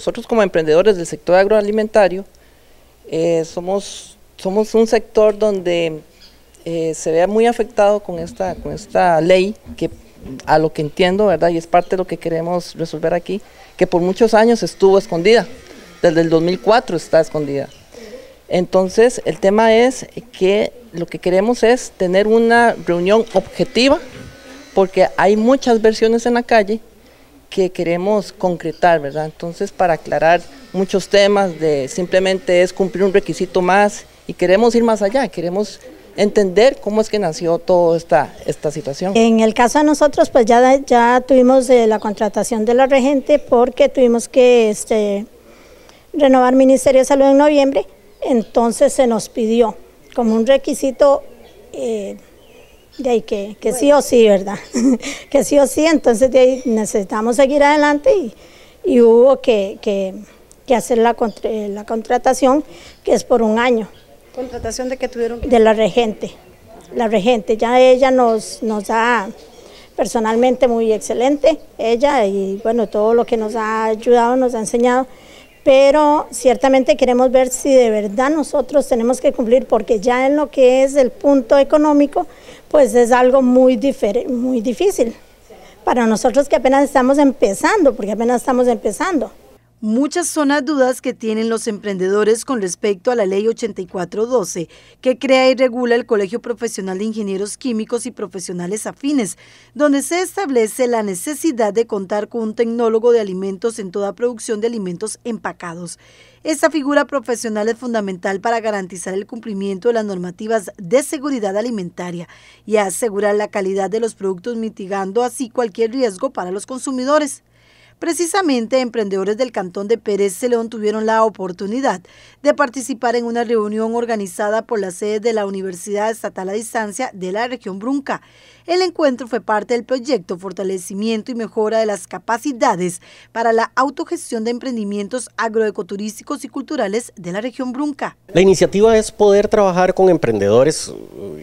Nosotros como emprendedores del sector agroalimentario eh, somos, somos un sector donde eh, se vea muy afectado con esta, con esta ley que a lo que entiendo, ¿verdad? Y es parte de lo que queremos resolver aquí, que por muchos años estuvo escondida, desde el 2004 está escondida. Entonces, el tema es que lo que queremos es tener una reunión objetiva, porque hay muchas versiones en la calle que queremos concretar, ¿verdad? Entonces, para aclarar muchos temas de simplemente es cumplir un requisito más y queremos ir más allá, queremos entender cómo es que nació toda esta, esta situación. En el caso de nosotros, pues ya, ya tuvimos eh, la contratación de la regente porque tuvimos que este, renovar Ministerio de Salud en noviembre, entonces se nos pidió como un requisito eh, de ahí que, sí o sí, ¿verdad? que sí o sí, entonces necesitamos seguir adelante y, hubo que, que, hacer la, eh, la contratación, que es por un año. ¿Contratación de que tuvieron? De la regente. La regente, ya ella nos, nos ha personalmente muy excelente, ella y bueno, todo lo que nos ha ayudado, nos ha enseñado pero ciertamente queremos ver si de verdad nosotros tenemos que cumplir, porque ya en lo que es el punto económico, pues es algo muy, muy difícil para nosotros que apenas estamos empezando, porque apenas estamos empezando. Muchas son las dudas que tienen los emprendedores con respecto a la Ley 8412, que crea y regula el Colegio Profesional de Ingenieros Químicos y Profesionales Afines, donde se establece la necesidad de contar con un tecnólogo de alimentos en toda producción de alimentos empacados. Esta figura profesional es fundamental para garantizar el cumplimiento de las normativas de seguridad alimentaria y asegurar la calidad de los productos mitigando así cualquier riesgo para los consumidores. Precisamente, emprendedores del Cantón de Pérez Celón tuvieron la oportunidad de participar en una reunión organizada por la sede de la Universidad Estatal a Distancia de la región Brunca, el encuentro fue parte del proyecto Fortalecimiento y Mejora de las Capacidades para la Autogestión de Emprendimientos Agroecoturísticos y Culturales de la región Brunca. La iniciativa es poder trabajar con emprendedores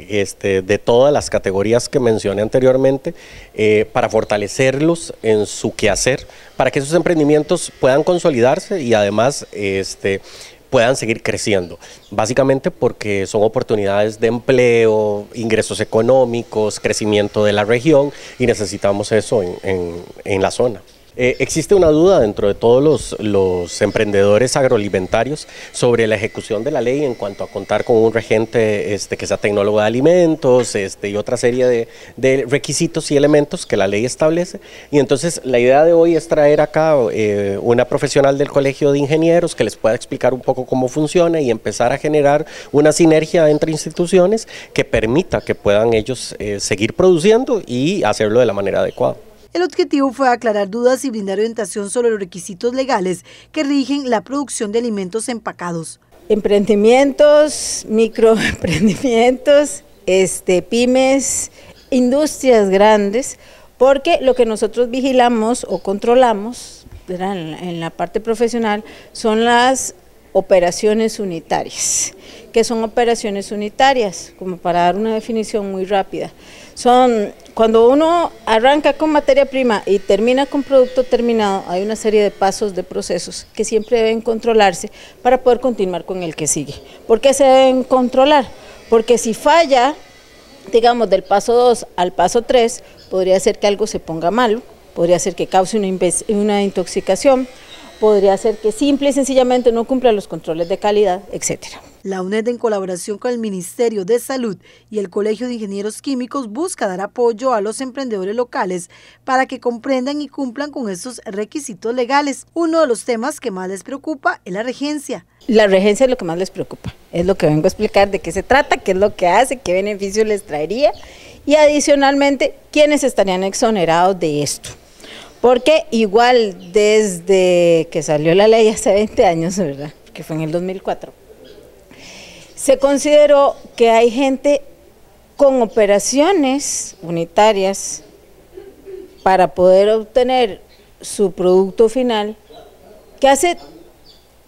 este, de todas las categorías que mencioné anteriormente eh, para fortalecerlos en su quehacer, para que esos emprendimientos puedan consolidarse y además este, puedan seguir creciendo. Básicamente porque son oportunidades de empleo, ingresos económicos, crecimiento de la región y necesitamos eso en, en la zona. Eh, existe una duda dentro de todos los, emprendedores agroalimentarios sobre la ejecución de la ley en cuanto a contar con un regente este, que sea tecnólogo de alimentos este, y otra serie de, requisitos y elementos que la ley establece. Y entonces la idea de hoy es traer acá eh, una profesional del Colegio de Ingenieros que les pueda explicar un poco cómo funciona y empezar a generar una sinergia entre instituciones que permita que puedan ellos eh, seguir produciendo y hacerlo de la manera adecuada. El objetivo fue aclarar dudas y brindar orientación sobre los requisitos legales que rigen la producción de alimentos empacados. Emprendimientos, microemprendimientos, este, pymes, industrias grandes, porque lo que nosotros vigilamos o controlamos en la parte profesional son las operaciones unitarias. que son operaciones unitarias? Como para dar una definición muy rápida. Son cuando uno arranca con materia prima y termina con producto terminado, hay una serie de pasos, de procesos que siempre deben controlarse para poder continuar con el que sigue. ¿Por qué se deben controlar? Porque si falla, digamos, del paso 2 al paso 3, podría ser que algo se ponga mal, podría ser que cause una intoxicación, podría ser que simple y sencillamente no cumpla los controles de calidad, etc. La UNED en colaboración con el Ministerio de Salud y el Colegio de Ingenieros Químicos busca dar apoyo a los emprendedores locales para que comprendan y cumplan con estos requisitos legales. Uno de los temas que más les preocupa es la regencia. La regencia es lo que más les preocupa, es lo que vengo a explicar de qué se trata, qué es lo que hace, qué beneficio les traería y adicionalmente quiénes estarían exonerados de esto. Porque igual desde que salió la ley hace 20 años, ¿verdad? Que fue en el 2004, se consideró que hay gente con operaciones unitarias para poder obtener su producto final, que hace,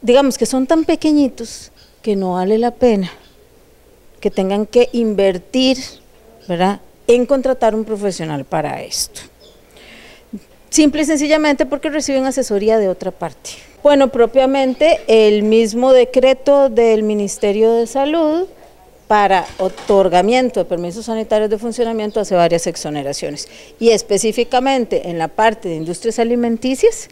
digamos que son tan pequeñitos que no vale la pena que tengan que invertir, ¿verdad?, en contratar un profesional para esto. Simple y sencillamente porque reciben asesoría de otra parte. Bueno, propiamente el mismo decreto del Ministerio de Salud para otorgamiento de permisos sanitarios de funcionamiento hace varias exoneraciones y específicamente en la parte de industrias alimenticias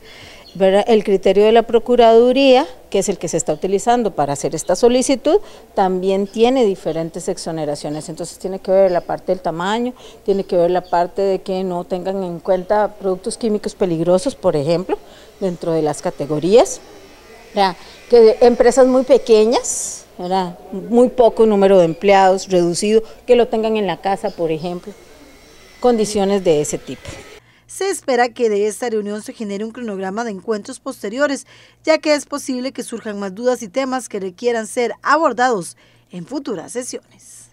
el criterio de la Procuraduría, que es el que se está utilizando para hacer esta solicitud, también tiene diferentes exoneraciones. Entonces tiene que ver la parte del tamaño, tiene que ver la parte de que no tengan en cuenta productos químicos peligrosos, por ejemplo, dentro de las categorías. empresas muy pequeñas, muy poco número de empleados, reducido, que lo tengan en la casa, por ejemplo. Condiciones de ese tipo. Se espera que de esta reunión se genere un cronograma de encuentros posteriores, ya que es posible que surjan más dudas y temas que requieran ser abordados en futuras sesiones.